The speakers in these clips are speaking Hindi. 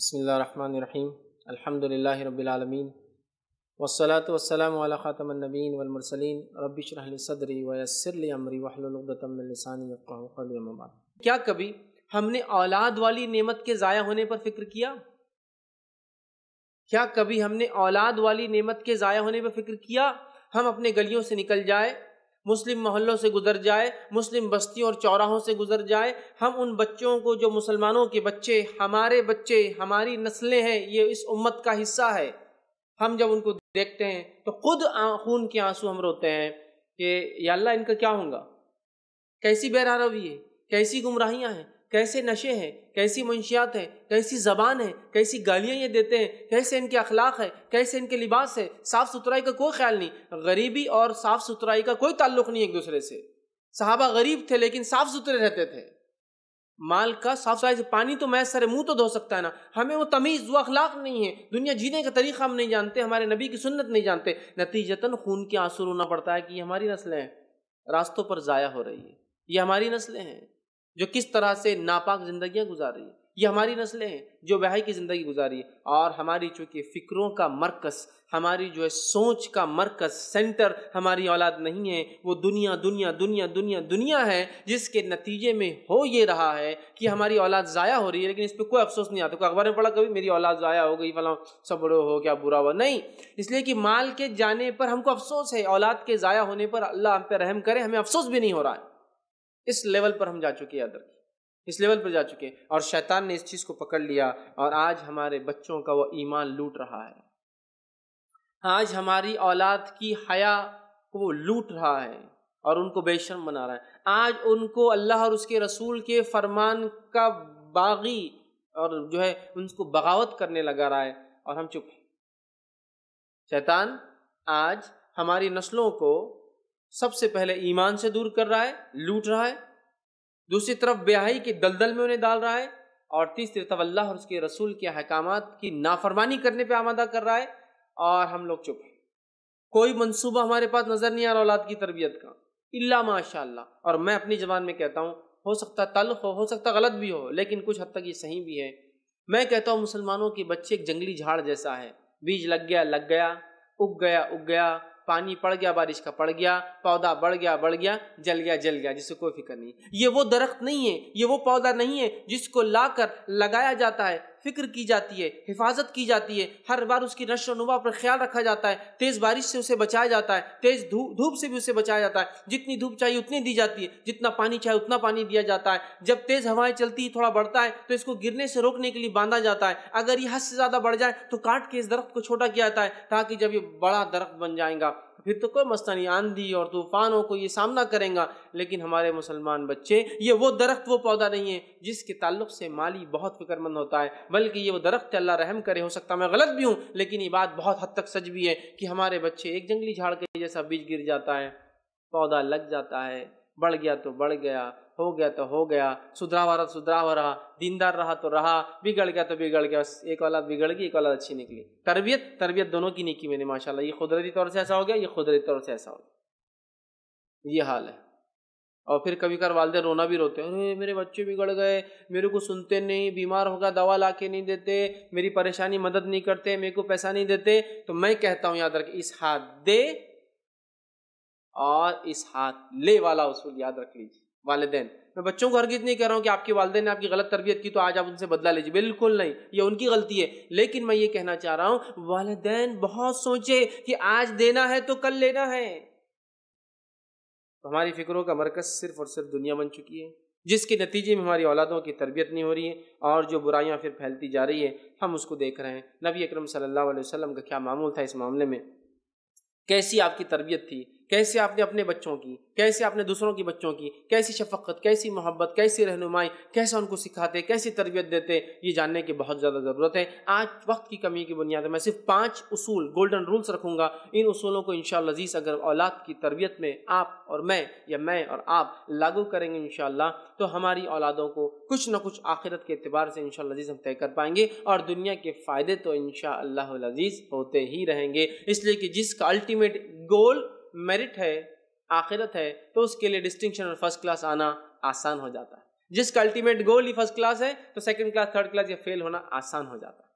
बसमीम अल्हम्दुलिल्लाहि रब्बिल आलमीन वस्सलातु वस्सलामु अला ख़ातमन सदरी वसरली अमरी वहलुल क्या कभी हमने औलाद वाली नेमत के ज़ाया होने पर फ़िक्र किया क्या कभी हमने औलाद वाली नेमत के ज़ाया होने पर फ़िक्र किया हम अपने गलियों से निकल जाए मुस्लिम मोहल्लों से गुजर जाए मुस्लिम बस्तियों और चौराहों से गुजर जाए हम उन बच्चों को जो मुसलमानों के बच्चे हमारे बच्चे हमारी नस्लें हैं ये इस उम्मत का हिस्सा है हम जब उनको देखते हैं तो खुद खून के आंसू हम रोते हैं कि अल्लाह इनका क्या होगा कैसी बेरारवी है कैसी गुमराहियाँ हैं कैसे नशे हैं कैसी मुंशियात हैं कैसी ज़बान है कैसी गालियाँ ये देते हैं कैसे इनके अखलाक है कैसे इनके लिबास है साफ़ सुथराई का कोई ख्याल नहीं गरीबी और साफ़ सुथराई का कोई ताल्लुक नहीं एक दूसरे से साहबा गरीब थे लेकिन साफ़ सुथरे रहते थे माल का साफ सफाई से पानी तो मैं सर मुंह तो धो सकता है ना हमें वो तमीज़ वो अखलाक नहीं है दुनिया जीने का तरीका हम नहीं जानते हमारे नबी की सुन्नत नहीं जानते नतीजतन खून के आंसू रोना पड़ता है कि ये हमारी नस्लें हैं रास्तों पर ज़ाया हो रही है ये हमारी नस्लें हैं जो किस तरह से नापाक जिंदगियां गुजार रही है ये हमारी नस्लें हैं जो वहाई की ज़िंदगी गुजारी है और हमारी चूँकि फ़िक्रों का मरकज़ हमारी जो है सोच का मरकज़ सेंटर हमारी औलाद नहीं है वो दुनिया दुनिया दुनिया दुनिया दुनिया है जिसके नतीजे में हो ये रहा है कि हमारी औलाद ज़ाया हो रही है लेकिन इस पर कोई अफसोस नहीं आता कोई अखबार में पढ़ा कभी मेरी औलाद ज़ाया हो गई फला सब बड़ो हो क्या बुरा हुआ नहीं इसलिए कि माल के जाने पर हमको अफसोस है औलाद के ज़ाया होने पर अल्लाह हम पर रहम करे हमें अफसोस भी नहीं हो रहा है इस लेवल पर हम जा चुके हैं अदर इस लेवल पर जा चुके हैं और शैतान ने इस चीज़ को पकड़ लिया और आज हमारे बच्चों का वह ईमान लूट रहा है आज हमारी औलाद की हया को वो लूट रहा है और उनको बेशर्म बना रहा है आज उनको अल्लाह और उसके रसूल के फरमान का बागी और जो है उनको बगावत करने लगा रहा है और हम चुप हैं शैतान आज हमारी नस्लों को सबसे पहले ईमान से दूर कर रहा है लूट रहा है दूसरी तरफ ब्याही के दलदल में उन्हें डाल रहा है और तीसरी तरफ अल्लाह और उसके रसूल के अहकाम की नाफरमानी करने पर आमादा कर रहा है और हम लोग चुप हैं कोई मनसूबा हमारे पास नज़र नहीं आ रहा औलाद की तरबियत का इला माशा और मैं अपनी जबान में कहता हूँ हो सकता है तल्ख हो हो सकता गलत भी हो लेकिन कुछ हद तक ये सही भी है मैं कहता हूँ मुसलमानों के बच्चे एक जंगली झाड़ जैसा है बीज लग गया लग गया उग गया उग गया पानी पड़ गया बारिश का पड़ गया पौधा बढ़ गया बढ़ गया जल गया जल गया जिससे कोई फिक्र नहीं ये वो दरख्त नहीं है ये वो पौधा नहीं है जिसको लाकर लगाया जाता है फिक्र की जाती है हिफाजत की जाती है हर बार उसकी नशो नुमा पर ख्याल रखा जाता है तेज़ बारिश से उसे बचाया जाता है तेज़ धूप से भी उसे बचाया जाता है जितनी धूप चाहिए उतनी दी जाती है जितना पानी चाहिए उतना पानी दिया जाता है जब तेज़ हवाएं चलती है थोड़ा बढ़ता है तो इसको गिरने से रोकने के लिए बांधा जाता है अगर ये हद से ज़्यादा बढ़ जाए तो काट के इस दरख्त को छोटा किया जाता है ताकि जब ये बड़ा दरख्त बन जाएगा फिर तो कोई मस्तानी आंधी और तूफानों को ये सामना करेंगे लेकिन हमारे मुसलमान बच्चे ये वो दरख्त वो पौधा नहीं है जिसके ताल्लुक से माली बहुत फिक्रमंद होता है बल्कि ये वो दरख्त अल्लाह रहम करे हो सकता मैं गलत भी हूँ लेकिन ये बात बहुत हद तक सच भी है कि हमारे बच्चे एक जंगली झाड़ के जैसा बीज गिर जाता है पौधा लग जाता है बढ़ गया तो बढ़ गया हो गया तो हो गया सुधराव रहा तो सुधराव रहा दीनदार रहा तो रहा बिगड़ गया तो बिगड़ गया बस एक वाला बिगड़ गई एक वाला अच्छी निकली तरबियत तरबियत दोनों की नहीं की मैंने माशाला ये कुदरती तौर से ऐसा हो गया ये कुदरती तौर से ऐसा हो गया ये हाल है और फिर कभी कभी वालदे रोना भी रोते हैं अरे मेरे बच्चे बिगड़ गए मेरे को सुनते नहीं बीमार होगा दवा ला के नहीं देते मेरी परेशानी मदद नहीं करते मेरे को पैसा नहीं देते तो मैं कहता हूँ याद रख इस हाथ दे और इस हाथ ले वाला उसूल याद रख लीजिए वालदे मैं बच्चों को हरगिज नहीं कह रहा हूँ कि आपके वालदे ने आपकी गलत तरबियत की तो आज आप उनसे बदला लीजिए बिल्कुल नहीं ये उनकी गलती है लेकिन मैं ये कहना चाह रहा हूँ वालदे बहुत सोचे कि आज देना है तो कल लेना है तो हमारी फिक्रों का मरकज सिर्फ और सिर्फ दुनिया बन चुकी है जिसके नतीजे में हमारी औलादों की तरबियत नहीं हो रही है और जो बुराइयाँ फिर फैलती जा रही है हम उसको देख रहे हैं नबी अक्रम सल्ला वसलम का क्या मामूल था इस मामले में कैसी आपकी तरबियत थी कैसे आपने अपने बच्चों की कैसे आपने दूसरों की बच्चों की कैसी शफक़त कैसी मोहब्बत कैसी रहनुमाई कैसे उनको सिखाते कैसी तरबियत देते ये जानने की बहुत ज़्यादा ज़रूरत है आज वक्त की कमी की बुनियाद मैं सिर्फ पाँच असूल गोल्डन रूल्स रखूँगा इन असूलों को इन लजीज़ अगर औलाद की तरबियत में आप और मैं या मैं और आप लागू करेंगे इन तो हमारी औलादों को कुछ ना कुछ आखिरत के अतबार से इन लजीज़ हम तय कर पाएंगे और दुनिया के फ़ायदे तो इन लजीज़ होते ही रहेंगे इसलिए कि जिसका अल्टीमेट गोल मेरिट है आखिरत है तो उसके लिए डिस्टिंक्शन और फर्स्ट क्लास आना आसान हो जाता है जिसका अल्टीमेट गोल ही फर्स्ट क्लास है तो सेकंड क्लास थर्ड क्लास या फेल होना आसान हो जाता है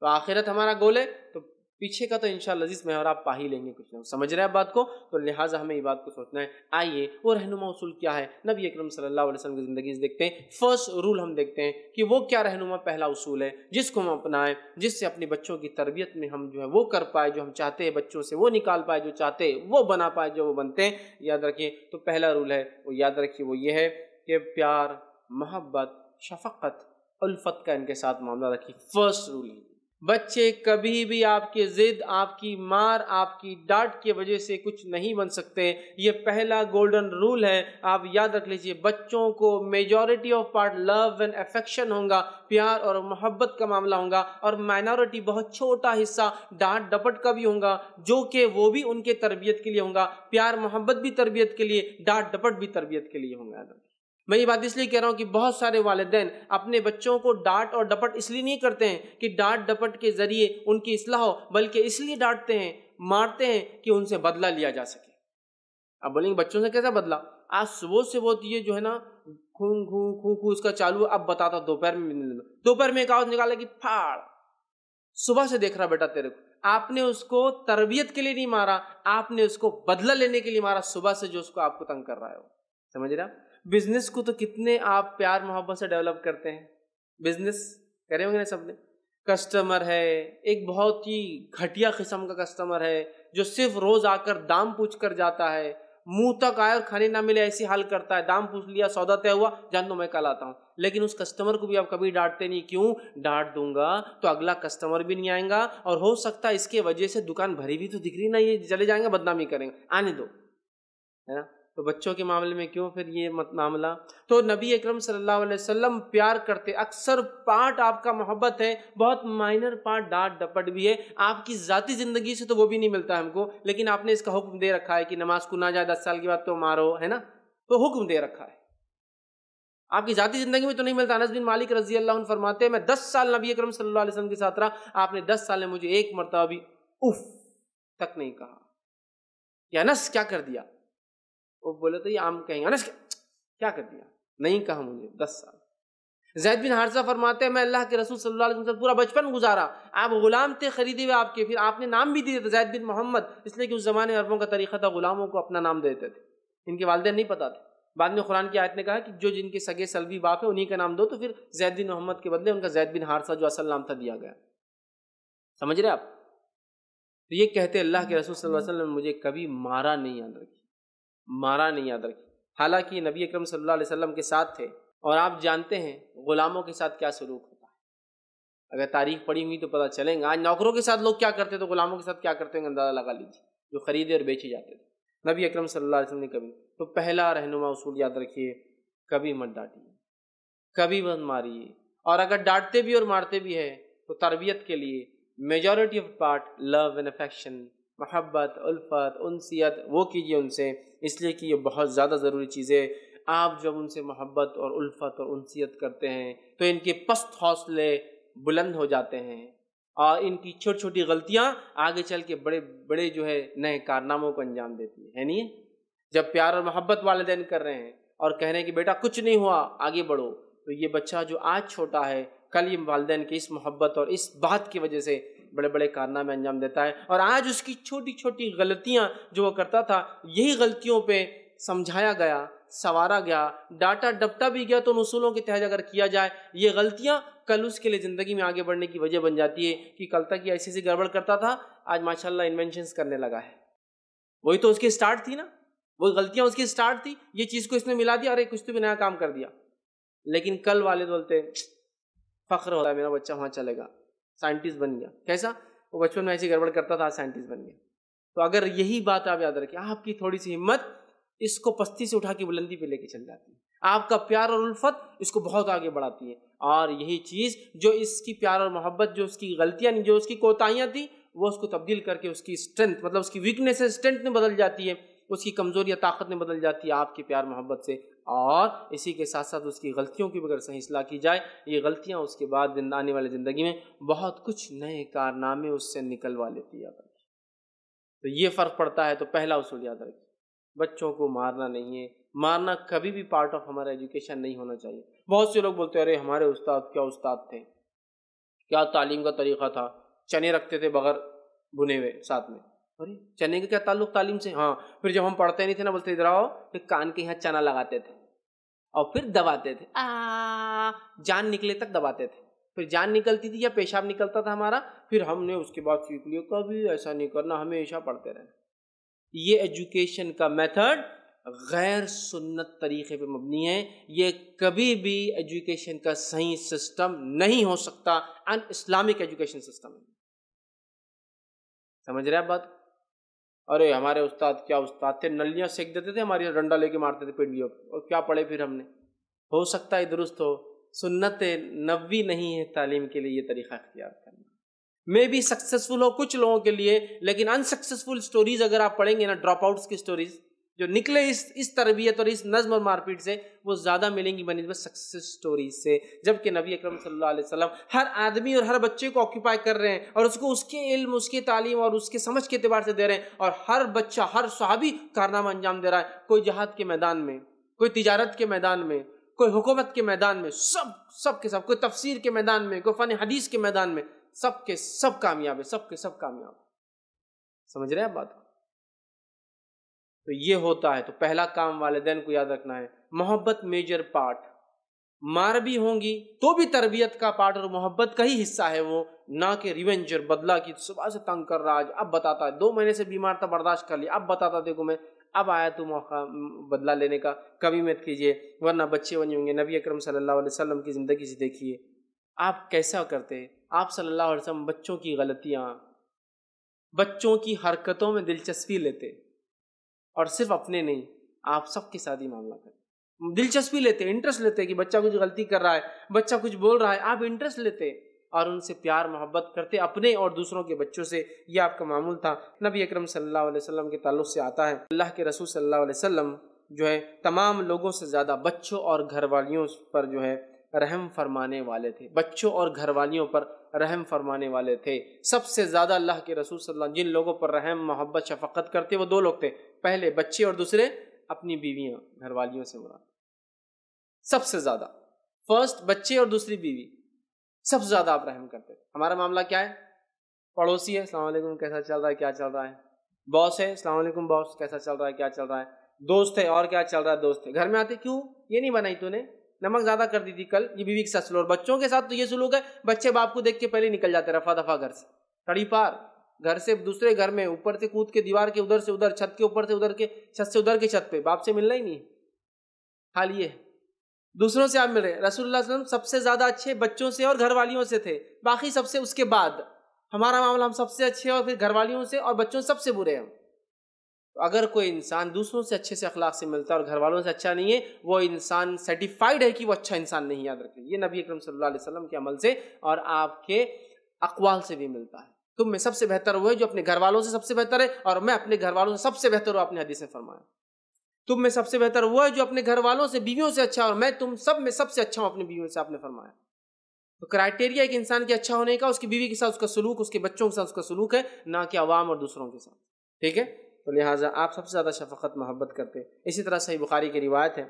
तो आखिरत हमारा गोल है तो पीछे का तो इनशाला अजीज में और आप पा ही लेंगे कुछ ना समझ रहे हैं बात को तो लिहाजा हमें ये बात को सोचना है आइए वो रहनुमा उसूल क्या है नबी अक्रम सल्लल्लाहु अलैहि वसल्लम की ज़िंदगी से देखते हैं फर्स्ट रूल हम देखते हैं कि वो क्या रहनुमा पहला उसूल है जिसको हम अपनाएं जिससे अपने बच्चों की तरबियत में हम जो है वो कर पाए जो हम चाहते हैं बच्चों से वो निकाल पाए जो चाहते हैं वो बना पाए जो वो बनते हैं याद रखिए तो पहला रूल है वो याद रखिए वो ये है कि प्यार मोहब्बत शफक़त उल्फत का इनके साथ मामला रखिए फर्स्ट रूल है बच्चे कभी भी आपके ज़िद आपकी मार आपकी डांट की वजह से कुछ नहीं बन सकते ये पहला गोल्डन रूल है आप याद रख लीजिए बच्चों को majority of part love and affection होगा प्यार और मोहब्बत का मामला होगा और माइनॉरिटी बहुत छोटा हिस्सा डांट डपट का भी होगा जो कि वो भी उनके तरबियत के लिए होगा प्यार मोहब्बत भी तरबियत के लिए डांट डपट भी तरबियत के लिए होगा मैं ये बात इसलिए कह रहा हूँ कि बहुत सारे वालदेन अपने बच्चों को डांट और डपट इसलिए नहीं करते हैं कि डांट डपट के ज़रिए उनकी असलाह हो बल्कि इसलिए डांटते हैं मारते हैं कि उनसे बदला लिया जा सके अब बोलेंगे बच्चों से कैसा बदला आज सुबह से बहुत ये जो है ना खूं खू खू खूं इसका चालू अब बताता दोपहर में दोपहर में एक आवाज़ निकाला कि फाड़ सुबह से देख रहा बेटा तेरे को आपने उसको तरबियत के लिए नहीं मारा आपने उसको बदला लेने के लिए मारा सुबह से जो उसको आपको तंग कर रहा है वो समझ रहे आप बिजनेस को तो कितने आप प्यार मोहब्बत से डेवलप करते हैं बिजनेस करें होंगे ना सबने कस्टमर है एक बहुत ही घटिया किस्म का कस्टमर है जो सिर्फ रोज आकर दाम पूछ कर जाता है मुंह तक आए और खाने ना मिले ऐसी हाल करता है दाम पूछ लिया सौदा तय हुआ जान दो मैं कल आता हूँ लेकिन उस कस्टमर को भी आप कभी डांटते नहीं क्यों डांट दूंगा तो अगला कस्टमर भी नहीं आएगा और हो सकता है इसके वजह से दुकान भरी भी तो दिख रही ना ये चले जाएंगे बदनामी करेंगे आने दो है ना तो बच्चों के मामले में क्यों फिर ये मत मामला तो नबी अकरम सल्लल्लाहु अलैहि वसल्लम प्यार करते अक्सर पार्ट आपका मोहब्बत है बहुत माइनर पार्ट डांट डपट भी है आपकी ज़ाती ज़िंदगी से तो वो भी नहीं मिलता हमको लेकिन आपने इसका हुक्म दे रखा है कि नमाज को ना जाए दस साल के बाद तो मारो है ना तो हुक्म दे रखा है आपकी जाती जिंदगी में तो नहीं मिलता अनस बिन मालिक रजी अल्लाह फरमाते हैं मैं दस साल नबी अकरम सल्लल्लाहु अलैहि वसल्लम के साथ रहा आपने दस साल में मुझे एक मरतबा भी उफ तक नहीं कहा या नस क्या कर दिया वो बोले तो ये आम कहेंगे ना क्या कर दिया नहीं कहा मुझे दस साल जैद बिन हारसा फरमाते हैं मैं अल्लाह के रसूल सल्लल्लाहु अलैहि वसल्लम पूरा बचपन गुजारा आप गुलाम थे खरीदे हुए आपके फिर आपने नाम भी दिया था तो जैद बिन मोहम्मद इसलिए कि उस जमाने में अरबों का तरीका था गुलामों को अपना नाम देते थे इनके वालदे नहीं पता थे बाद में कुरान की आयत ने कहा कि जो जिनके सगे सलवी बाप है उन्हीं का नाम दो तो फिर जैद बिन मोहम्मद के बदले उनका जैद बिन हारसा जो असल नाम था दिया गया समझ रहे आप तो ये कहते अल्लाह के रसूल सल्लल्लाहु अलैहि वसल्लम मुझे कभी मारा नहीं याद रखी मारा नहीं याद रखी हालांकि नबी अकरम सल्लल्लाहु अलैहि वसल्लम के साथ थे और आप जानते हैं गुलामों के साथ क्या सलूक होता है अगर तारीख पड़ी हुई तो पता चलेंगे आज नौकरों के साथ लोग क्या करते तो गुलामों के साथ क्या करते हैं अंदाज़ा लगा लीजिए जो खरीदे और बेचे जाते थे नबी अकरम सल्लल्लाहु अलैहि वसल्लम ने कभी तो पहला रहनुमा उसूल याद रखिए कभी मत डांटिए कभी मत मारिए और अगर डांटते भी और मारते भी है तो तरबियत के लिए majority of part love and affection मोहब्बत उल्फत उनसीत वो कीजिए उनसे इसलिए कि ये बहुत ज़्यादा ज़रूरी चीज़ें आप जब उनसे मोहब्बत और उल्फत और उनसीत करते हैं तो इनके पस्त हौसले बुलंद हो जाते हैं और इनकी छोटी छोटी गलतियाँ आगे चल के बड़े बड़े जो है नए कारनामों को अंजाम देती है, है नहीं जब प्यार और मोहब्बत वालदेन कर रहे हैं और कह रहे हैं कि बेटा कुछ नहीं हुआ आगे बढ़ो तो ये बच्चा जो आज छोटा है कल ये वालदेन की इस मोहब्बत और इस बात की वजह से बड़े बड़े कारनामे अंजाम देता है और आज उसकी छोटी छोटी गलतियाँ जो वो करता था यही गलतियों पर समझाया गया सवारा गया डाटा डपटा भी गया तो उन उसूलों के तहत अगर किया जाए ये गलतियाँ कल उसके लिए ज़िंदगी में आगे बढ़ने की वजह बन जाती है कि कल तक ये ऐसी ऐसी गड़बड़ करता था आज माशाल्लाह इन्वेंशंस करने लगा है वही तो उसकी स्टार्ट थी ना वो गलतियाँ उसकी स्टार्ट थी ये चीज़ को इसने मिला दिया अरे कुछ तो भी नया काम कर दिया लेकिन कल वाले तो बोलते फ़ख्र हो रहा है मेरा बच्चा वहाँ चलेगा साइंटिस्ट बन गया कैसा वो बचपन में ऐसी गड़बड़ करता था साइंटिस्ट बन गया तो अगर यही बात आप याद रखें आपकी थोड़ी सी हिम्मत इसको पस्ती से उठा के बुलंदी पे लेके चल जाती है आपका प्यार और उल्फत इसको बहुत आगे बढ़ाती है और यही चीज़ जो इसकी प्यार और मोहब्बत जो उसकी गलतियाँ जो उसकी कोताहियाँ थी वो उसको तब्दील करके उसकी स्ट्रेंथ मतलब उसकी वीकनेस स्ट्रेंथ में बदल जाती है उसकी कमज़ोरी या ताकत में बदल जाती है आपके प्यार मोहब्बत से और इसी के साथ साथ उसकी गलतियों की बगैर सही सलाह की जाए ये गलतियाँ उसके बाद आने वाली ज़िंदगी में बहुत कुछ नए कारनामे उससे निकलवा लेती है तो ये फ़र्क पड़ता है तो पहला उसूल याद रखिए बच्चों को मारना नहीं है मारना कभी भी पार्ट ऑफ हमारा एजुकेशन नहीं होना चाहिए बहुत से लोग बोलते हैं अरे हमारे उस्ताद क्या उस्ताद थे क्या तालीम का तरीक़ा था चने रखते थे बगैर बुने हुए साथ में अरे चने का क्या ताल्लुक तालीम से हाँ फिर जब हम पढ़ते नहीं थे ना बोलते इधर आओ फिर कान के यहाँ चना लगाते थे और फिर दबाते थे आ, जान निकले तक दबाते थे फिर जान निकलती थी या पेशाब निकलता था हमारा फिर हमने उसके बाद सीख लिया कभी ऐसा नहीं करना हमेशा पढ़ते रहे ये एजुकेशन का मेथड गैर सुन्नत तरीके पे मबनी है ये कभी भी एजुकेशन का सही सिस्टम नहीं हो सकता अन इस्लामिक एजुकेशन सिस्टम समझ रहे आप बात अरे हमारे उस्ताद क्या उस्ताद थे नलियाँ सेक देते थे हमारी डंडा लेके मारते थे पिंडियों और क्या पढ़े फिर हमने हो सकता है दुरुस्त हो सुन्नत नबी नहीं है तालीम के लिए ये तरीका अख्तियार करना मे भी सक्सेसफुल हो कुछ लोगों के लिए लेकिन अनसक्सेसफुल स्टोरीज अगर आप पढ़ेंगे ना ड्रॉप आउट्स की स्टोरीज जो निकले इस इस तरबियत और इस नज्म और मारपीट से वो ज़्यादा मिलेंगी बनी सक्सेस स्टोरी से जबकि नबी अकरम सल्लल्लाहु अलैहि वसल्लम हर आदमी और हर बच्चे को ऑक्यूपाई कर रहे हैं और उसको उसके इल्म उसके तालीम और उसके समझ के अतबार से दे रहे हैं और हर बच्चा हर सहाबी कारनामा अंजाम दे रहा है कोई जहाद के मैदान में कोई तजारत के मैदान में कोई हुकूमत के मैदान में सब सब के सब कोई तफसीर के मैदान में कोई फ़न हदीस के मैदान में सब के सब कामयाब है सब के सब कामयाब समझ रहे हैं आप बात को तो ये होता है तो पहला काम वाले दिन को याद रखना है मोहब्बत मेजर पार्ट मार भी होंगी तो भी तरबियत का पार्ट और मोहब्बत का ही हिस्सा है वो ना कि रिवेंजर बदला की सुबह से तंग कर रहा आज अब बताता है दो महीने से बीमार था बर्दाश्त कर लिया अब बताता देखो मैं अब आया तो मौका बदला लेने का कभी मत कीजिए वरना बच्चे बने होंगे नबी अक्रम सल्ला वसलम की ज़िंदगी से देखिए आप कैसा करते आप सल्ला वसम बच्चों की गलतियाँ बच्चों की हरकतों में दिलचस्पी लेते और सिर्फ अपने नहीं आप सबके साथ ही मामला करें दिलचस्पी लेते इंटरेस्ट लेते कि बच्चा कुछ गलती कर रहा है बच्चा कुछ बोल रहा है आप इंटरेस्ट लेते और उनसे प्यार मोहब्बत करते अपने और दूसरों के बच्चों से यह आपका मामूल था नबी अकरम सल्लल्लाहु अलैहि वसल्लम के ताल्लुक से आता है अल्लाह के रसूल सल्लल्लाहु अलैहि वसल्लम जो है तमाम लोगों से ज़्यादा बच्चों और घर वालियों पर जो है रहम फरमाने वाले थे बच्चों और घरवालियों पर रहम फरमाने वाले थे सबसे ज़्यादा अल्लाह के रसूल सल्लल्लाहु अलैहि वसल्लम जिन लोगों पर रहम मोहब्बत शफकत करते वो दो लोग थे पहले बच्चे और दूसरे अपनी बीवियाँ घरवालियों से मुराद सबसे ज़्यादा फर्स्ट बच्चे और दूसरी बीवी सबसे ज़्यादा आप रहम करते थे हमारा मामला क्या है पड़ोसी है अलैक्म कैसा चल रहा है क्या चल रहा है बॉस है अलैक्म बॉस कैसा चल रहा है क्या चल रहा है दोस्त है और क्या चल रहा है दोस्त है घर में आते क्यों ये नहीं बनाई तूने नमक ज़्यादा कर दी थी कल ये बीवी के साथ सुलूक बच्चों के साथ तो ये सुलूक है बच्चे बाप को देख के पहले निकल जाते रफा दफा घर से कड़ी पार घर से दूसरे घर में ऊपर से कूद के दीवार के उधर से उधर छत के ऊपर से उधर के छत से उधर के छत पे बाप से मिलना ही नहीं हाल ये दूसरों से आप मिल रहे हैं रसूलुल्लाह वसल्लम सबसे ज़्यादा अच्छे बच्चों से और घर वालियों से थे बाकी सबसे उसके बाद हमारा मामला हम सबसे अच्छे और फिर घर वालियों से और बच्चों सबसे बुरे हैं तो अगर कोई इंसान दूसरों से अच्छे से अखलाक से मिलता है और घर वालों से अच्छा नहीं है वो इंसान सर्टिफाइड है कि वो अच्छा इंसान नहीं याद रखे ये नबी अकरम सल्लल्लाहु अलैहि वसल्लम के अमल से और आपके अकवाल से भी मिलता है तुम में सबसे बेहतर वो है जो अपने घर वालों से सबसे बेहतर है और मैं अपने घर वालों से सबसे बेहतर हूँ अपने हदीस में फरमाया तुम में सबसे बेहतर वो है जो अपने घर वालों से बीवियों से अच्छा और मैं तुम सब में सबसे अच्छा हूँ अपनी बीवियों से आपने फरमाया तो क्राइटेरिया एक इंसान के अच्छा होने का उसकी बीवी के साथ उसका सलूक उसके बच्चों के साथ उसका सलूक है ना कि आवाम और दूसरों के साथ ठीक है तो लिहाजा आप सबसे ज़्यादा शफ़त मोहब्बत करते इसी तरह सही बुखारी की रिवायत है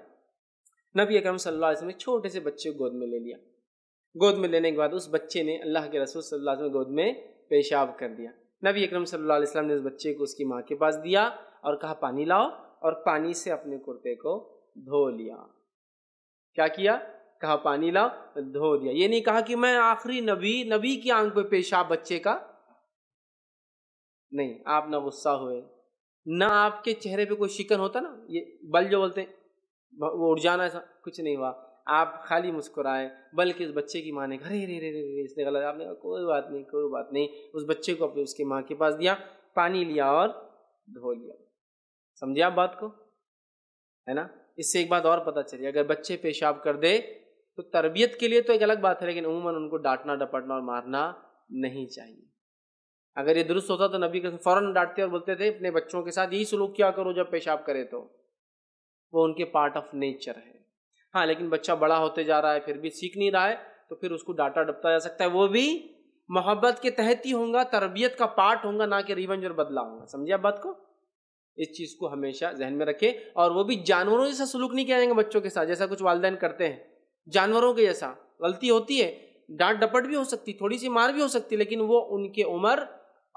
नबी अकरम सल्लल्लाहु अलैहि वसल्लम ने छोटे से बच्चे को गोद में ले लिया गोद में लेने के बाद उस बच्चे ने अल्लाह के रसूल सल्लल्लाहु अलैहि वसल्लम गोद में पेशाब कर दिया नबी अकरम सल्लल्लाहु अलैहि वसल्लम ने उस बच्चे को उसकी माँ के पास दिया और कहा पानी लाओ और पानी से अपने कुर्ते को धो लिया क्या किया कहा पानी लाओ धो दिया ये नहीं कहा कि मैं आखिरी नबी नबी की आंख पर पेशाब बच्चे का नहीं आप ना गुस्सा हुए ना आपके चेहरे पे कोई शिकन होता ना ये बल जो बोलते हैं वो उड़ जाना ऐसा कुछ नहीं हुआ आप खाली मुस्कुराए बल्कि उस बच्चे की माँ ने कहा अरे रे रे रे इसने गलत आपने कहा कोई बात नहीं कोई बात नहीं उस बच्चे को अपने उसकी माँ के पास दिया पानी लिया और धो लिया समझे आप बात को है ना इससे एक बात और पता चली अगर बच्चे पेशाब कर दे तो तरबियत के लिए तो एक अलग बात है लेकिन उमूमन उनको डांटना डपटना और मारना नहीं चाहिए अगर ये दुरुस्त होता तो नबी कसम फ़ौरन डांटते और बोलते थे अपने बच्चों के साथ यही सलूक क्या करो जब पेशाब करे तो वो उनके पार्ट ऑफ नेचर है हाँ लेकिन बच्चा बड़ा होते जा रहा है फिर भी सीख नहीं रहा है तो फिर उसको डांटा डपता जा सकता है वो भी मोहब्बत के तहत ही होगा तरबियत का पार्ट होगा ना कि रिवंज और बदला होगा समझिए आप बात को इस चीज़ को हमेशा जहन में रखें और वो भी जानवरों जैसा सलूक नहीं किया जाएगा बच्चों के साथ जैसा कुछ वालदेन करते हैं जानवरों के जैसा गलती होती है डांट डपट भी हो सकती थोड़ी सी मार भी हो सकती लेकिन वो उनके उम्र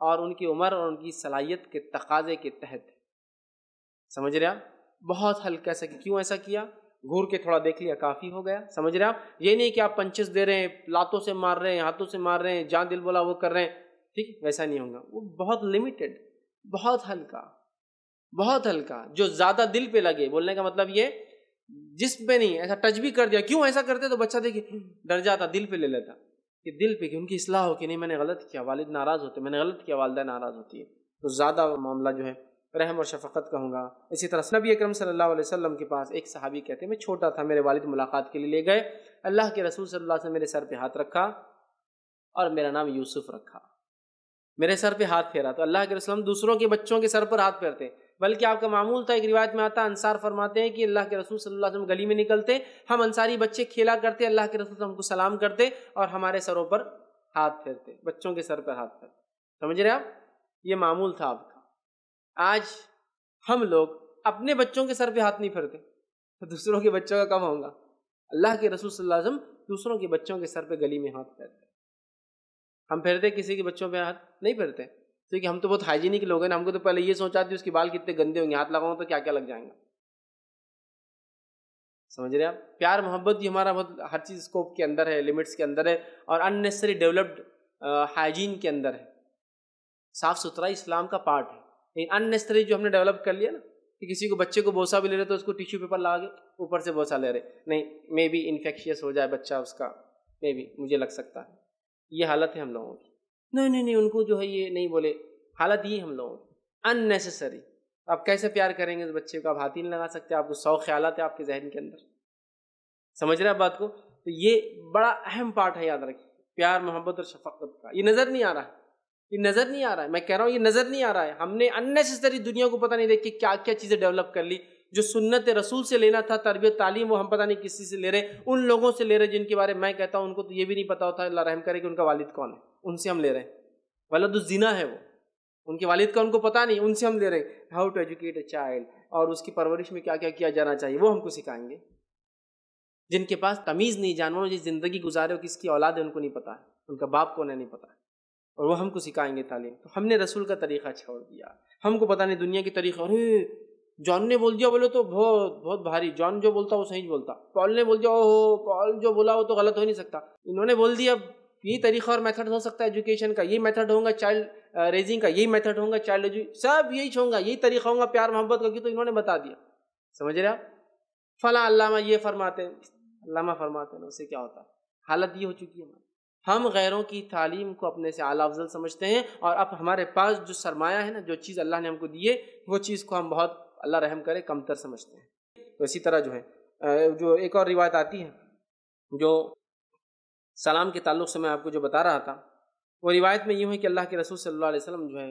और उनकी उम्र और उनकी सलाहियत के तकाजे के तहत समझ रहे आप बहुत हल्का सा कि क्यों ऐसा किया घूर के थोड़ा देख लिया काफ़ी हो गया समझ रहे आप ये नहीं कि आप पंचेस दे रहे हैं लातों से मार रहे हैं हाथों से मार रहे हैं जहाँ दिल बोला वो कर रहे हैं ठीक वैसा नहीं होगा वो बहुत लिमिटेड बहुत हल्का बहुत हल्का जो ज़्यादा दिल पे लगे बोलने का मतलब ये जिस पे नहीं ऐसा टच भी कर दिया क्यों ऐसा करते तो बच्चा देखिए डर जाता दिल पे ले लेता कि दिल पे कि उनकी इसलाह हो कि नहीं मैंने गलत किया वालिद नाराज़ होते मैंने गलत किया वालदा नाराज़ होती है तो ज़्यादा मामला जो है रहम और शफ़त कहूँगा इसी तरह नबी अक्रम सल्ला वसम के पास एक सहाबी कहते हैं मैं छोटा था मेरे वालिद मुलाकात के लिए ले गए अल्लाह के रसूल सल्ला से मेरे सर पे हाथ रखा और मेरा नाम यूसुफ रखा मेरे सर पर हाथ फेरा तो अल्लाह के रसलम दूसरों के बच्चों के सर पर हाथ फेरते हैं बल्कि आपका मामूल था एक रिवायत में आता अंसार फरमाते हैं कि अल्लाह के रसूल सल्लल्लाहु अलैहि वसल्लम गली में निकलते हम अंसारी बच्चे खेला करते अल्लाह के रसूल हमको सलाम करते और हमारे सरों पर हाथ फेरते बच्चों के सर पर हाथ फेरते समझ रहे आप ये मामूल था आपका आज हम लोग अपने बच्चों के सर पर हाथ नहीं फेरते तो दूसरों के बच्चों का कब होगा अल्लाह के रसूल सल्लल्लाहु अलैहि वसल्लम दूसरों के बच्चों के सर पे गली में हाथ फेरते हम फेरते किसी के बच्चों पे हाथ नहीं फेरते तो कि हम तो बहुत हाइजीनिक लोग हैं ना हमको तो पहले ये सोचा थी उसके बाल कितने गंदे होंगे हाथ लगाऊंगा तो क्या क्या लग जाएंगे समझ रहे आप प्यार मोहब्बत भी हमारा बहुत हर चीज़ स्कोप के अंदर है लिमिट्स के अंदर है और अननेसेसरी डेवलप्ड हाइजीन के अंदर है साफ सुथरा इस्लाम का पार्ट है लेकिन अननेसेसरी जो हमने डेवलप कर लिया ना कि किसी को बच्चे को बोसा भी ले रहे तो उसको टिश्यू पेपर लगा के ऊपर से बोसा ले रहे नहीं मे बी इन्फेक्शियस हो जाए बच्चा उसका मे बी मुझे लग सकता है ये हालत है हम लोगों की नहीं नहीं नहीं उनको जो है ये नहीं बोले हालत ये हम लोगों अननेसेसरी आप कैसे प्यार करेंगे उस बच्चे को आप हाथी नहीं लगा सकते आपको सौ ख्याल है आपके जहन के अंदर समझ रहे हैं बात को तो ये बड़ा अहम पार्ट है याद रखिए प्यार मोहब्बत और शफकत का ये नज़र नहीं आ रहा है ये नज़र नहीं आ रहा है मैं कह रहा हूँ ये नज़र नहीं आ रहा है हमने अननेसेसरी दुनिया को पता नहीं के क्या क्या चीज़ें डेवलप कर ली जो सुन्नत रसूल से लेना था तरबियत तालीम वो हम पता नहीं किसी से ले रहे उन लोगों से ले रहे जिनके बारे में मैं कहता हूँ उनको तो ये भी नहीं पता होता अल्लाह रहम करे कि उनका वालिद कौन है उनसे हम ले रहे हैं वलदुजीना है वो उनके वालिद का उनको पता नहीं उनसे हम ले रहे हैं how to educate a child और उसकी परवरिश में क्या क्या किया जाना चाहिए वो हमको सिखाएंगे जिनके पास तमीज़ नहीं जानवरों जिस ज़िंदगी गुजारे हो किसकी औलाद है उनको नहीं पता है उनका बाप कौन है नहीं पता है और वो हमको सिखाएंगे तालीम तो हमने रसूल का तरीक़ा छोड़ दिया हमको पता नहीं दुनिया के तरीक़े अरे जॉन ने बोल दिया बोले तो बहुत बहुत भारी जॉन जो बोलता वो सही बोलता पॉल ने बोल दिया ओ पॉल जो बोला वो तो गलत हो नहीं सकता इन्होंने बोल दिया ये तरीका और मेथड हो सकता है एजुकेशन का ये मेथड होगा चाइल्ड रेजिंग का यही मेथड होगा चाइल्ड एजु सब यही होगा यही तरीका होगा प्यार मोहब्बत का कि तो इन्होंने बता दिया समझ रहे आप फला अल्लामा ये फरमाते हैं अल्लामा फरमाते हैं उससे क्या होता है हालत ये हो चुकी है हमारी हम गैरों की तालीम को अपने से आला अफजल समझते हैं और अब हमारे पास जो सरमाया है ना जो चीज़ अल्लाह ने हमको दी है वो चीज़ को हम बहुत अल्लाह रहम करे कमतर समझते हैं तो इसी तरह जो है जो एक और रिवायत आती है जो सलाम के ताल्लुक से मैं आपको जो बता रहा था वो रिवायत में यूँ है कि अल्लाह के रसूल सल्लल्लाहु अलैहि वसल्लम जो है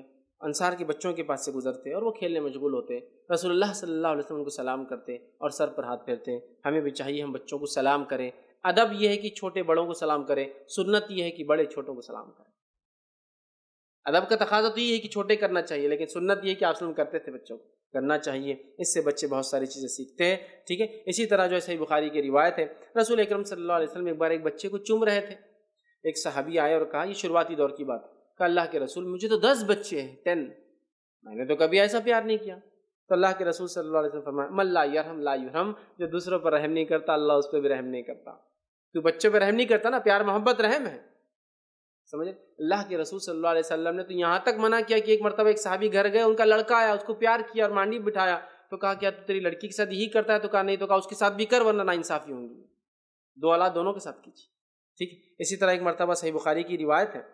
अंसार के बच्चों के पास से गुजरते और वो खेलने मशगूल होते रसोल्ला सल्ला अलैहि उनको को सलाम करते और सर पर हाथ फेरते हमें भी चाहिए हम बच्चों को सलाम करें अदब यह है कि छोटे बड़ों को सलाम करें सुन्नत यह है कि बड़े छोटों को सलाम करें अदब का तकाजा तो ये है कि छोटे करना चाहिए लेकिन सुन्नत यह है कि आप सलाम करते थे बच्चों को करना चाहिए इससे बच्चे बहुत सारी चीज़ें सीखते हैं ठीक है इसी तरह जो है सही बुखारी की रिवायत है रसूल अक्रम सल्ला एक बार एक बच्चे को चुम रहे थे एक सहाबी आए और कहा ये शुरुआती दौर की बात कहा अल्लाह के रसूल मुझे तो दस बच्चे हैं टेन मैंने तो कभी ऐसा प्यार नहीं किया तो अल्लाह के रसूल सल्लल्लाहु अलैहि वसल्लम मल्ला यरहम ला यरहम जो दूसरों पर रहम नहीं करता अल्लाह उस पर भी रहम नहीं करता तो बच्चों पर रहम नहीं करता ना प्यार मोहब्बत रहम है समझे अल्लाह के रसूल सल्लल्लाहु अलैहि वसल्लम ने तो यहाँ तक मना किया कि एक मरतबा एक साहबी घर गए उनका लड़का आया उसको प्यार किया और मांडी बिठाया तो कहा क्या तू तेरी लड़की के साथ यही करता है तो कहा नहीं तो कहा उसके साथ भी कर वरना ना इंसाफी होंगी दो अला दोनों के साथ कीजिए ठीक है इसी तरह एक मरतबा सही बुखारी की रिवायत है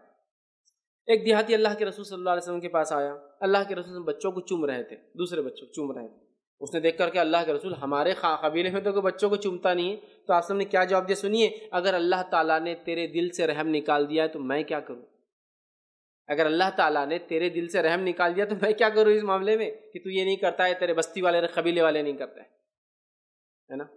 एक देहाती अल्लाह के रसूल सल्लल्लाहु अलैहि वसल्लम के पास आया अल्लाह के रसूल बच्चों को चूम रहे थे दूसरे बच्चों को चूम रहे थे उसने देख करके अल्लाह के रसूल हमारे खा कबीले में तो कोई बच्चों को चुमता नहीं है तो आसम ने क्या जवाब दिया सुनिए अगर अल्लाह ताला ने तेरे दिल से रहम निकाल दिया है तो मैं क्या करूँ अगर अल्लाह ताला ने तेरे दिल से रहम निकाल दिया तो मैं क्या करूँ इस मामले में कि तू ये नहीं करता है तेरे बस्ती वाले कबीले वाले नहीं करते है ना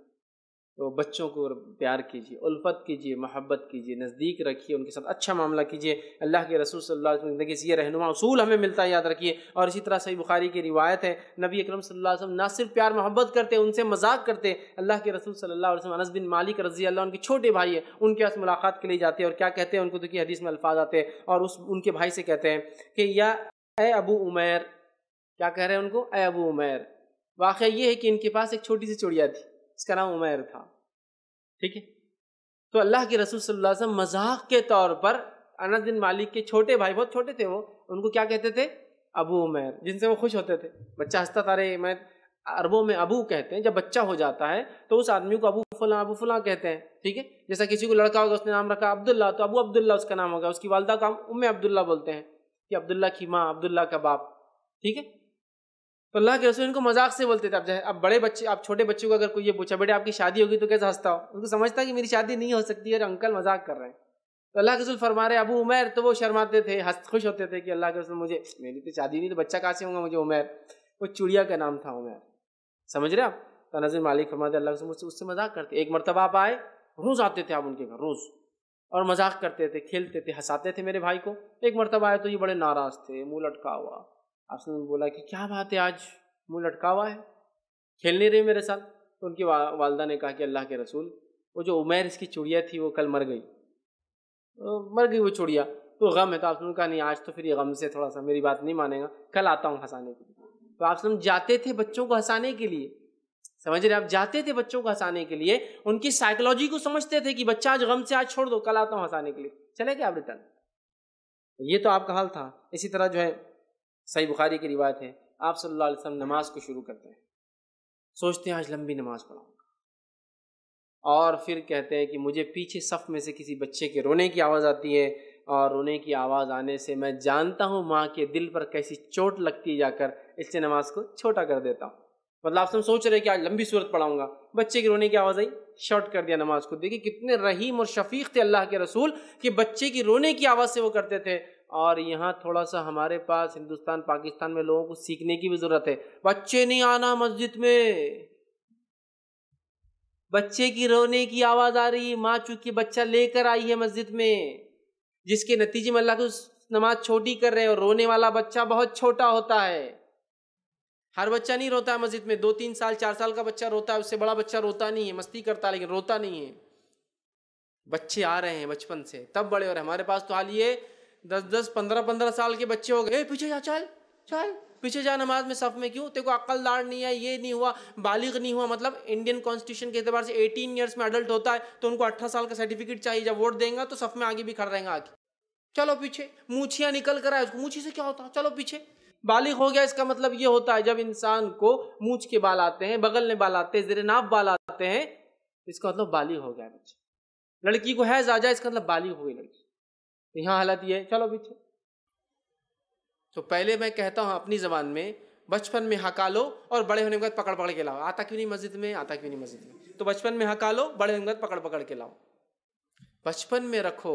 तो बच्चों को प्यार कीजिए उल्फत कीजिए मोहब्बत कीजिए नज़दीक रखिए उनके साथ अच्छा मामला कीजिए अल्लाह के रसूल सल्लल्लाहु अलैहि वसल्लम देखिए ये रहनुमा असूल हमें मिलता है याद रखिए और इसी तरह सही बुखारी की रिवायत है नबी अकरम सल्लल्लाहु अलैहि वसल्लम ना सिर्फ प्यार मोहब्बत करते उनसे मजाक करते अल्लाह के रसूल सल्ला वसलम अनस बिन मालिक रजी अल्लाह उनके छोटे भाई है उनके पास मुलाकात के लिए जाते हैं और क्या कहते हैं उनको देखिए हदीस में अल्फाज आते हैं और उस उनके भाई से कहते हैं कि या ए अबू उमैर क्या कह रहे हैं उनको ए अबू उमैर वाक़ ये है कि इनके पास एक छोटी सी चुड़िया थी इसका नाम उमैर था ठीक है तो अल्लाह के रसूल सल्लल्लाहु अलैहि वसल्लम मजाक के तौर पर अनस बिन मालिक के छोटे भाई बहुत छोटे थे वो उनको क्या कहते थे अबू उमैर जिनसे वो खुश होते थे बच्चा हंसता था रे मैं अरबों में अबू कहते हैं जब बच्चा हो जाता है तो उस आदमी को अबू फुला अबू फुला कहते हैं ठीक है जैसा किसी को लड़का होगा उसने नाम रखा अब्दुल्ला तो अबू अब्दुल्ला उसका नाम होगा उसकी वालदा का हम उम्म अब्दुल्ला बोलते हैं कि अब्दुल्ला की माँ अब्दुल्ला का बाप ठीक है तो अल्लाह के रसूल इनको मजाक से बोलते थे आप जैसे अब बड़े बच्चे आप छोटे बच्चों को अगर कोई ये पूछा बेटे आपकी शादी होगी तो कैसे हंसता हो उनको समझता कि मेरी शादी नहीं हो सकती है अंकल मजाक कर रहे हैं तो अल्लाह के रसूल फरमा रहे अबू उमर तो वो शर्माते थे हंस खुश होते थे कि अल्लाह के रसूल मुझे मेरी तो शादी नहीं तो बच्चा कहाँ से होगा मुझे उमर वो चुड़िया का नाम था उमर समझ रहे आप तो नजर मालिक फरमाते अल्लाह के मुझसे उससे मजाक करते एक मरतबा आप आए रोज़ आते थे आप उनके घर रोज़ और मजाक करते थे खेलते थे हंसाते थे मेरे भाई को एक मरतबा आए तो ये बड़े नाराज़ थे मुँह लटका हुआ अफसरों ने बोला कि क्या बात है आज मुँह लटका हुआ है खेल नहीं रहे मेरे साथ तो उनकी वा, वालदा ने कहा कि अल्लाह के रसूल वो जो उमेर इसकी चुड़िया थी वो कल मर गई तो मर गई वो चुड़िया तो गम है तो आपने कहा नहीं आज तो फिर ये गम से थोड़ा सा मेरी बात नहीं मानेगा कल आता हूँ हंसाने के लिए तो आप सब जाते थे बच्चों को हंसाने के लिए समझ रहे आप जाते थे बच्चों को हंसाने के लिए उनकी साइकोलॉजी को समझते थे कि बच्चा आज गम से आज छोड़ दो कल आता हूँ हंसाने के लिए चले गए आप रिटर्न ये तो आपका हाल था इसी तरह जो है सही बुखारी की रिवायत है आप सल्लल्लाहु अलैहि वसल्लम नमाज को शुरू करते हैं सोचते हैं आज लंबी नमाज पढ़ाऊँगा और फिर कहते हैं कि मुझे पीछे सफ़ में से किसी बच्चे के रोने की आवाज़ आती है और रोने की आवाज़ आने से मैं जानता हूँ माँ के दिल पर कैसी चोट लगती है जाकर इससे नमाज को छोटा कर देता हूँ मतलब आप सब सोच रहे कि आज लंबी सूरत पढ़ाऊंगा बच्चे की रोने की आवाज़ आई शॉर्ट कर दिया नमाज को देखिए कितने रहीम और शफीक थे अल्लाह के रसूल कि बच्चे की रोने की आवाज़ से वो करते थे और यहाँ थोड़ा सा हमारे पास हिंदुस्तान पाकिस्तान में लोगों को सीखने की भी ज़रूरत है बच्चे नहीं आना मस्जिद में बच्चे की रोने की आवाज़ आ रही है माँ चूंकि बच्चा लेकर आई है मस्जिद में जिसके नतीजे में अल्लाह को नमाज छोटी कर रहे हैं और रोने वाला बच्चा बहुत छोटा होता है हर बच्चा नहीं रोता है मस्जिद में दो तीन साल चार साल का बच्चा रोता है उससे बड़ा बच्चा रोता नहीं है मस्ती करता लेकिन रोता नहीं है बच्चे आ रहे हैं बचपन से तब बड़े और हमारे पास तो हाल ये दस दस पंद्रह पंद्रह साल के बच्चे हो गए पीछे जा चल चल पीछे जा नमाज में सफ़ में क्यों तेरे को अक्लदार नहीं है ये नहीं हुआ बालिग नहीं हुआ मतलब इंडियन कॉन्स्टिट्यूशन के अतबार से 18 इयर्स में अडल्ट होता है तो उनको 18 साल का सर्टिफिकेट चाहिए जब वोट देंगे तो सफ़ में आगे भी खड़ रहेंगे आगे चलो पीछे मूछियाँ निकल कर आए उसको मूछी से क्या होता है चलो पीछे बालिग हो गया इसका मतलब ये होता है जब इंसान को मूछ के बाल आते हैं बगल में बाल आते हैं जेरे नाप बाल आते हैं इसका मतलब बालिग हो गया बच्चा लड़की को है जाजा इसका मतलब बालिग हो गई लड़की तो यहाँ हालत ये है चलो पीछे तो पहले मैं कहता हूँ अपनी ज़बान में बचपन में हका लो और बड़े होने के बाद पकड़ पकड़ के लाओ आता क्यों नहीं मस्जिद में आता क्यों नहीं मस्जिद में तो बचपन में हका लो बड़े होने के बाद पकड़ पकड़ के लाओ बचपन में रखो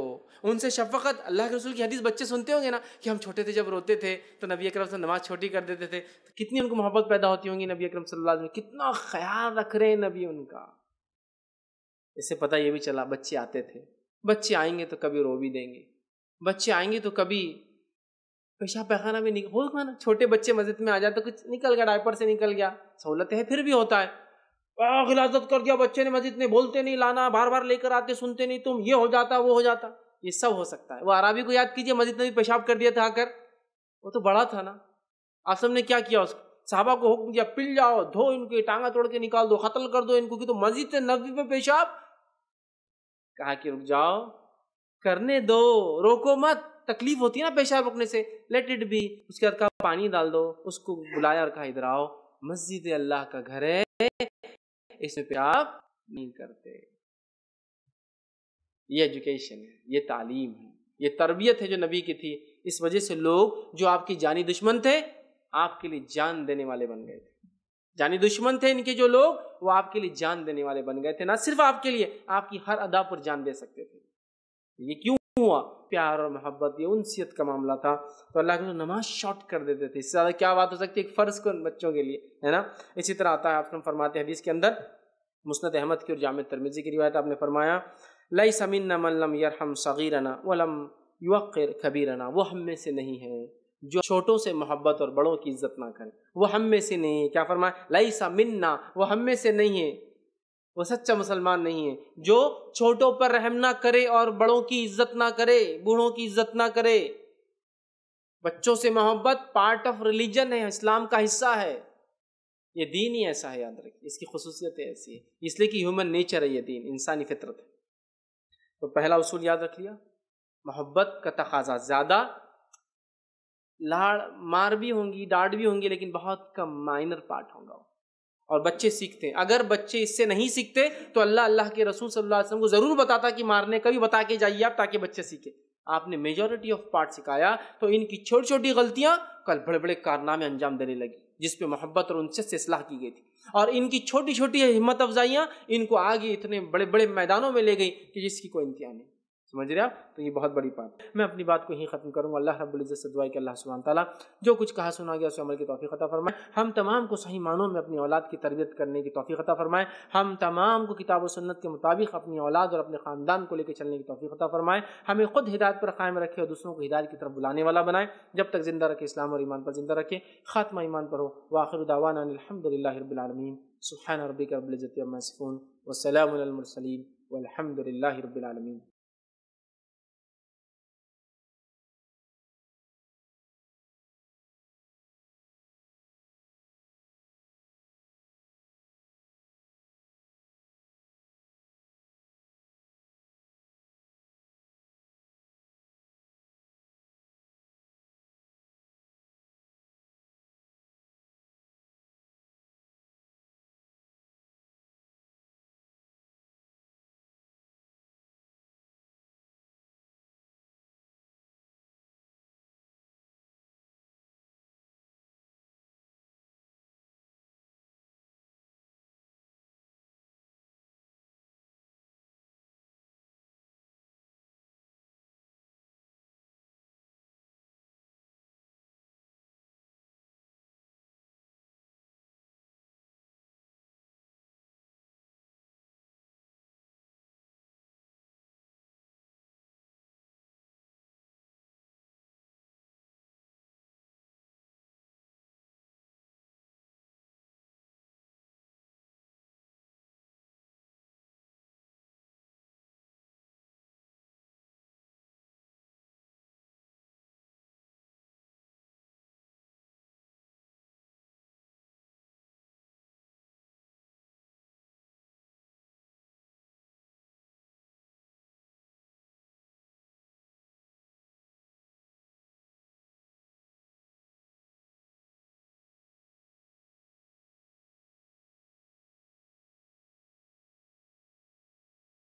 उनसे शफकत अल्लाह के रसूल की हदीस बच्चे सुनते होंगे ना कि हम छोटे थे जब रोते थे तो नबी अकरम से नमाज़ छोटी कर देते थे तो कितनी उनको मोहब्बत पैदा होती होंगी नबी अकरम सल्लल्लाहु अलैहि वसल्लम कितना ख्याल रख रहे हैं नबी उनका इससे पता ये भी चला बच्चे आते थे बच्चे आएंगे तो कभी रो भी देंगे बच्चे आएंगे तो कभी पेशाब पैखाना भी निकल होगा ना छोटे बच्चे मस्जिद में आ जाते तो कुछ निकल गया डायपर से निकल गया सहूलत है फिर भी होता है हिलाजत कर दिया बच्चे ने मस्जिद में बोलते नहीं लाना बार बार लेकर आते सुनते नहीं तुम ये हो जाता वो हो जाता ये सब हो सकता है वो आराबी को याद कीजिए मस्जिद में भी पेशाब कर दिया था आकर वो तो बड़ा था ना आप ने क्या किया उसको साहबा को हुक्म दिया पिल जाओ धो इनको टांगा तोड़ के निकाल दो कत्ल कर दो इनको कि तो मस्जिद नबी पे पेशाब कहा कि रुक जाओ करने दो रोको मत तकलीफ होती है ना पेशाब रुकने से लेट इट बी उसके बाद कहा पानी डाल दो उसको बुलाया और कहा इधर आओ मस्जिद अल्लाह का घर है इसमें पेशाब नहीं करते ये एजुकेशन है ये तालीम है ये तरबियत है जो नबी की थी इस वजह से लोग जो आपकी जानी दुश्मन थे आपके लिए जान देने वाले बन गए थे जानी दुश्मन थे इनके जो लोग वो आपके लिए जान देने वाले बन गए थे ना सिर्फ आपके लिए आपकी हर अदा पर जान दे सकते थे ये क्यों हुआ प्यार और मोहब्बत ये उनसीत का मामला था तो अल्लाह के नमाज शॉर्ट कर देते थे इससे ज़्यादा क्या बात हो सकती है एक फ़र्ज़ को बच्चों के लिए है ना इसी तरह आता है आप फरमाते हदीस के अंदर मुस्त अहमद की और जाम तरमीज़ी की रिवायत आपने फरमाया लई समीन मल्लम यरहम सगीरना वलम युकर कबीरना वो हम में से नहीं है जो छोटों से मोहब्बत और बड़ों की इज्जत ना करे वो हम में से नहीं है क्या फरमाए लई सा वो हम में से नहीं है वो सच्चा मुसलमान नहीं है जो छोटों पर रहम ना करे और बड़ों की इज्जत ना करे बूढ़ों की इज्जत ना करे बच्चों से मोहब्बत पार्ट ऑफ रिलीजन है इस्लाम का हिस्सा है ये दीन ही ऐसा है याद रखिए इसकी खसूसियत ऐसी है इसलिए कि ह्यूमन नेचर है ये दीन इंसानी फितरत है तो पहला उसूल याद रख लिया मोहब्बत का तकाजा ज़्यादा लाड़ मार भी होंगी डांट भी होंगी लेकिन बहुत कम माइनर पार्ट होगा और बच्चे सीखते हैं अगर बच्चे इससे नहीं सीखते तो अल्लाह अल्लाह के रसूल सल्लल्लाहु अलैहि वसल्लम को ज़रूर बताता कि मारने का भी बता के जाइए आप ताकि बच्चे सीखें आपने मेजोरिटी ऑफ पार्ट सिखाया तो इनकी छोटी छोटी गलतियाँ कल बड़े बड़े कारनामे अंजाम देने लगी जिस पे मोहब्बत और उनसे सलाह की गई थी और इनकी छोटी छोटी हिम्मत अफजाइयाँ इनको आगे इतने बड़े बड़े मैदानों में ले गई कि जिसकी कोई इंतहा नहीं समझ रहे आप तो ये बहुत बड़ी बात मैं अपनी बात को ही खत्म करूँगा अल्लाह रब्ज़त दुआई के अल्लाह सुबह ताला जो कुछ कहा सुना गया उसे अमल की तोफ़ी अता फरमाए हम तमाम को सही मानों में अपनी औलाद की तरबियत करने की तोफ़ी अता फरमाए हम तमाम को किताब सन्नत के मुताबिक अपनी औलाद और अपने ख़ानदान को लेकर चलने की तोफ़ी अता फरमाए हमें खुद हिदायत पर कायम रखे और दूसरों को हिदायत की तरफ बुलाने वाला बनाए जब तक ज़िंदा रखे इस्लाम और ईमान पर ज़िंदा रखे ख़ात्मा ईमान पर हो वाखिर दावाना सुबह रबी का मसफ़ून वसलामसलीम वालहमदिल्ला